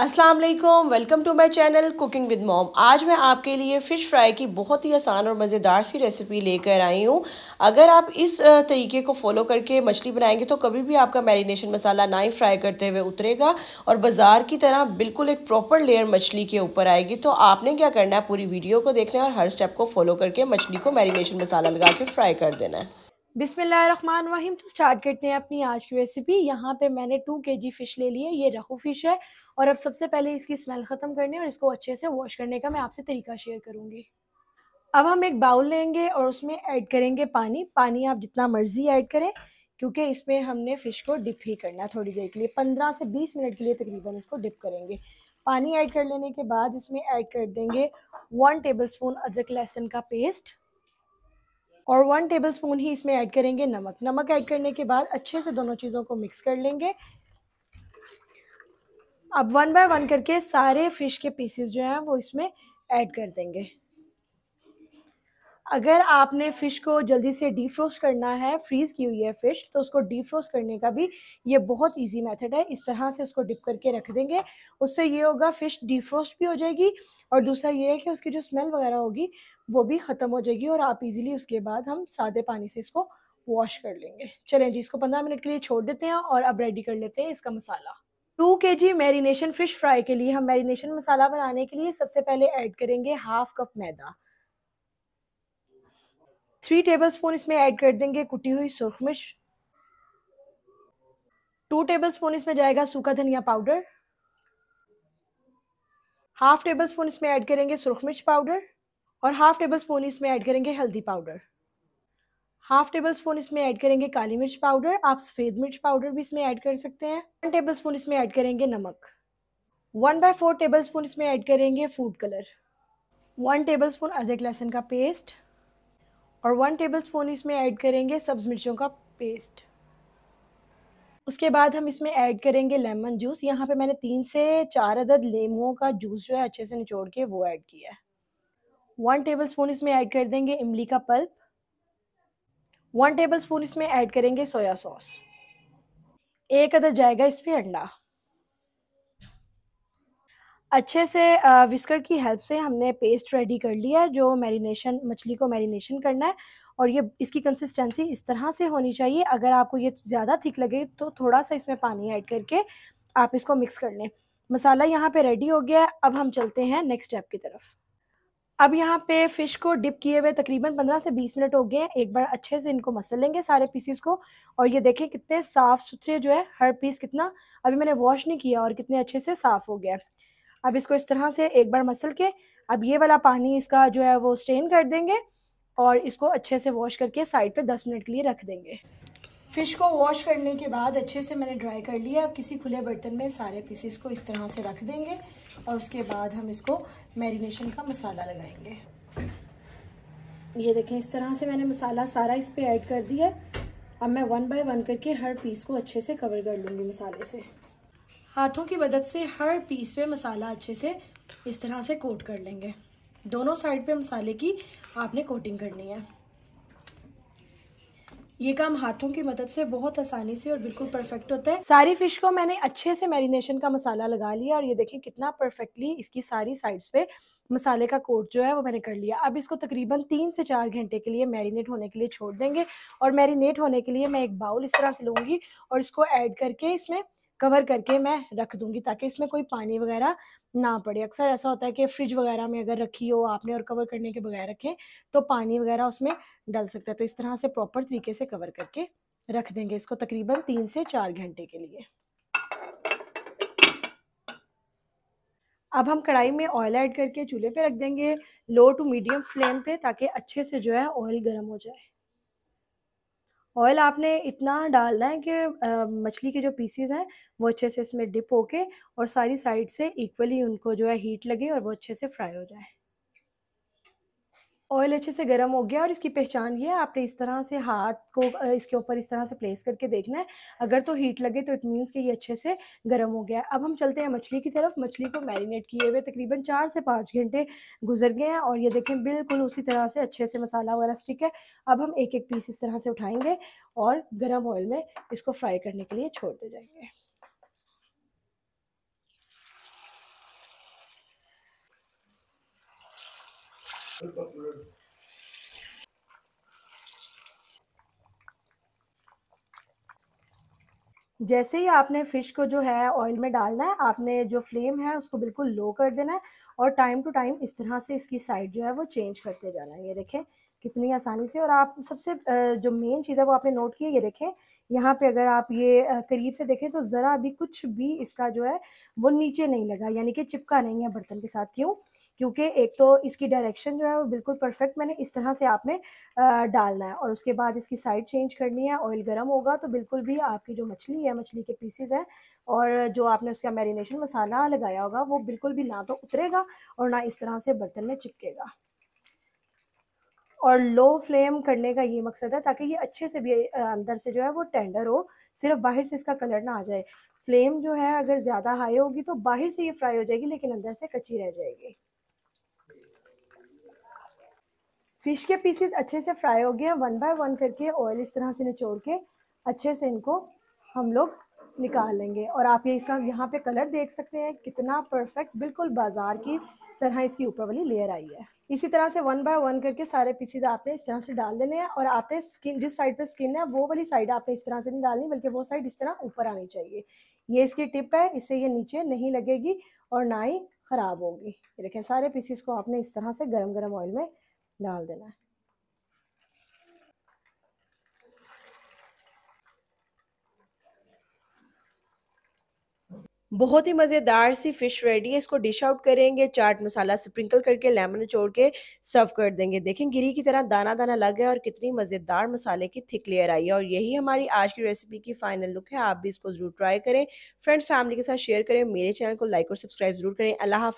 अस्सलाम वालेकुम welcome to my channel cooking with mom आज मैं आपके लिए फ़िश फ्राई की बहुत ही आसान और मज़ेदार सी रेसिपी लेकर आई हूँ अगर आप इस तरीके को फॉलो करके मछली बनाएंगे तो कभी भी आपका मैरिनेशन मसाला ना ही फ्राई करते हुए उतरेगा और बाज़ार की तरह बिल्कुल एक प्रॉपर लेयर मछली के ऊपर आएगी तो आपने क्या करना है पूरी वीडियो को देखना है और हर स्टेप को फॉलो करके मछली को मैरिनेशन मसाला लगा के फ्राई कर देना है वाहिम तो स्टार्ट करते हैं अपनी आज की रेसिपी यहाँ पे मैंने टू के जी फ़िश ले ली है ये रखू फ़िश है और अब सबसे पहले इसकी स्मेल ख़त्म करने और इसको अच्छे से वॉश करने का मैं आपसे तरीका शेयर करूँगी अब हम एक बाउल लेंगे और उसमें ऐड करेंगे पानी पानी आप जितना मर्ज़ी ऐड करें क्योंकि इसमें हमने फ़िश को डिप ही करना है थोड़ी देर के लिए पंद्रह से बीस मिनट के लिए तकरीबन इसको डिप करेंगे पानी ऐड कर लेने के बाद इसमें ऐड कर देंगे वन टेबल स्पून अदरक लहसुन का पेस्ट और वन टेबल स्पून ही इसमें ऐड करेंगे नमक नमक ऐड करने के बाद अच्छे से दोनों चीज़ों को मिक्स कर लेंगे अब वन बाय वन करके सारे फिश के पीसेस जो हैं वो इसमें ऐड कर देंगे अगर आपने फ़िश को जल्दी से डीफ्रोस्ट करना है फ्रीज़ की हुई है फ़िश तो उसको डीफ्रोस्ट करने का भी ये बहुत इजी मेथड है इस तरह से उसको डिप करके रख देंगे उससे ये होगा फ़िश डीफ्रोस्ट भी हो जाएगी और दूसरा ये है कि उसकी जो स्मेल वगैरह होगी वो भी ख़त्म हो जाएगी और आप इजीली उसके बाद हम सादे पानी से इसको वॉश कर लेंगे चलें जी इसको पंद्रह मिनट के लिए छोड़ देते हैं और अब रेडी कर लेते हैं इसका मसाला टू के जी मैरिनेशन फ़िश फ्राई के लिए हम मैरिनेशन मसाला बनाने के लिए सबसे पहले ऐड करेंगे half cup maida three tablespoon इसमें ऐड कर देंगे कुटी हुई सुरख मिर्च टू टेबलस्पून इसमें जाएगा सूखा धनिया पाउडर हाफ टेबल स्पून इसमें ऐड करेंगे सुरख मिर्च पाउडर और हाफ टेबल स्पून इसमें ऐड करेंगे हल्दी पाउडर हाफ टेबल स्पून इसमें ऐड करेंगे काली मिर्च पाउडर आप सफ़ेद मिर्च पाउडर भी इसमें ऐड कर सकते हैं वन टेबल स्पून इसमें ऐड करेंगे नमक one by four tablespoon इसमें ऐड करेंगे food colour one tablespoon अदरक लहसुन का पेस्ट और वन टेबल स्पून इसमें ऐड करेंगे सब्ज़ मिर्चों का पेस्ट उसके बाद हम इसमें ऐड करेंगे लेमन जूस यहाँ पे मैंने तीन से चार अदद लेमुओं का जूस जो है अच्छे से निचोड़ के वो ऐड किया है वन टेबल स्पून इसमें ऐड कर देंगे इमली का पल्प वन टेबल स्पून इसमें ऐड करेंगे सोया सॉस एक अदद जाएगा इस पर अंडा अच्छे से विस्कर की हेल्प से हमने पेस्ट रेडी कर लिया है जो मैरिनेशन मछली को मैरिनेशन करना है और ये इसकी कंसिस्टेंसी इस तरह से होनी चाहिए अगर आपको ये ज़्यादा थिक लगे तो थोड़ा सा इसमें पानी ऐड करके आप इसको मिक्स कर लें मसाला यहाँ पे रेडी हो गया है अब हम चलते हैं नेक्स्ट स्टेप की तरफ अब यहाँ पे फ़िश को डिप किए हुए तकरीबन 15 से 20 मिनट हो गए हैं एक बार अच्छे से इनको मसल लेंगे सारे पीसीस को और ये देखें कितने साफ़ सुथरे जो है हर पीस कितना अभी मैंने वॉश नहीं किया और कितने अच्छे से साफ़ हो गया है अब इसको इस तरह से एक बार मसल के अब ये वाला पानी इसका जो है वो स्ट्रेन कर देंगे और इसको अच्छे से वॉश करके साइड पे 10 मिनट के लिए रख देंगे फ़िश को वॉश करने के बाद अच्छे से मैंने ड्राई कर लिया अब किसी खुले बर्तन में सारे पीसीस को इस तरह से रख देंगे और उसके बाद हम इसको मैरिनेशन का मसाला लगाएंगे ये देखें इस तरह से मैंने मसाला सारा इस पर ऐड कर दिया अब मैं वन बाय वन करके हर पीस को अच्छे से कवर कर लूँगी मसाले से हाथों की मदद से हर पीस पे मसाला अच्छे से इस तरह से कोट कर लेंगे दोनों साइड पे मसाले की आपने कोटिंग करनी है ये काम हाथों की मदद से बहुत आसानी से और बिल्कुल परफेक्ट होता है सारी फिश को मैंने अच्छे से मैरिनेशन का मसाला लगा लिया और ये देखें कितना परफेक्टली इसकी सारी साइड्स पे मसाले का कोट जो है वो मैंने कर लिया अब इसको तकरीबन तीन से चार घंटे के लिए मैरिनेट होने के लिए छोड़ देंगे और मैरिनेट होने के लिए मैं एक बाउल इस तरह से लूँगी और इसको ऐड करके इसमें कवर करके मैं रख दूंगी ताकि इसमें कोई पानी वगैरह ना पड़े अक्सर ऐसा होता है कि फ्रिज वगैरह में अगर रखी हो आपने और कवर करने के बगैर रखें तो पानी वगैरह उसमें डल सकता है तो इस तरह से प्रॉपर तरीके से कवर करके रख देंगे इसको तकरीबन तीन से चार घंटे के लिए अब हम कढ़ाई में ऑयल ऐड करके चूल्हे पे रख देंगे लो टू मीडियम फ्लेम पे ताकि अच्छे से जो है ऑयल गर्म हो जाए ऑयल आपने इतना डालना है कि मछली के जो पीसीज हैं वो अच्छे से इसमें डिप होके और सारी साइड से इक्वली उनको जो है हीट लगे और वो अच्छे से फ्राई हो जाए ऑयल अच्छे से गर्म हो गया और इसकी पहचान ये आपने इस तरह से हाथ को इसके ऊपर इस तरह से प्लेस करके देखना है अगर तो हीट लगे तो इट मीन्स कि ये अच्छे से गर्म हो गया अब हम चलते हैं मछली की तरफ मछली को मैरिनेट किए हुए तकरीबन चार से पाँच घंटे गुजर गए हैं और ये देखें बिल्कुल उसी तरह से अच्छे से मसाला वगैरह स्टिक है अब हम एक एक पीस इस तरह से उठाएँगे और गर्म ऑयल में इसको फ्राई करने के लिए छोड़ दे जाएंगे जैसे ही आपने फ़िश को जो है ऑयल में डालना है आपने जो फ्लेम है उसको बिल्कुल लो कर देना है और टाइम टू टाइम इस तरह से इसकी साइड जो है वो चेंज करते जाना है ये देखें कितनी आसानी से और आप सबसे जो मेन चीज़ है वो आपने नोट की ये देखें यहाँ पे अगर आप ये करीब से देखें तो ज़रा भी कुछ भी इसका जो है वो नीचे नहीं लगा यानी कि चिपका नहीं है बर्तन के साथ क्यों क्योंकि एक तो इसकी डायरेक्शन जो है वो बिल्कुल परफेक्ट मैंने इस तरह से आपने डालना है और उसके बाद इसकी साइड चेंज करनी है ऑयल गर्म होगा तो बिल्कुल भी आपकी जो मछली है मछली के पीसेज हैं और जो आपने उसका मैरिनेशन मसाला लगाया होगा वो बिल्कुल भी ना तो उतरेगा और ना इस तरह से बर्तन में चिपकेगा और लो फ्लेम करने का ये मकसद है ताकि ये अच्छे से भी अंदर से जो है वो टेंडर हो सिर्फ बाहर से इसका कलर ना आ जाए फ्लेम जो है अगर ज़्यादा हाई होगी तो बाहर से ये फ्राई हो जाएगी लेकिन अंदर से कच्ची रह जाएगी फिश के पीसेस अच्छे से फ्राई हो गए हैं वन बाय वन करके ऑयल इस तरह से निचोड़ के अच्छे से इनको हम लोग निकाल लेंगे और आप ये इसका यहाँ पे कलर देख सकते हैं कितना परफेक्ट बिल्कुल बाजार की तरह इसकी ऊपर वाली लेयर आई है इसी तरह से वन बाय वन करके सारे पीसीज आपने इस तरह से डाल देने हैं और आपने स्किन जिस साइड पे स्किन है वो वाली साइड आपने इस तरह से नहीं डालनी बल्कि वो साइड इस तरह ऊपर आनी चाहिए ये इसकी टिप है इससे ये नीचे नहीं लगेगी और ना ही ख़राब होगी देखें सारे पीसीस को आपने इस तरह से गर्म गर्म ऑयल में डाल देना है बहुत ही मज़ेदार सी फिश रेडी है इसको डिश आउट करेंगे चाट मसाला स्प्रिंकल करके लेमन छोड़ के सर्व कर देंगे देखें गिरी की तरह दाना दाना लग है और कितनी मज़ेदार मसाले की थिक लेयर आई है और यही हमारी आज की रेसिपी की फाइनल लुक है आप भी इसको ज़रूर ट्राई करें फ्रेंड्स फैमिली के साथ शेयर करें मेरे चैनल को लाइक और सब्सक्राइब ज़रूर करें अल्लाह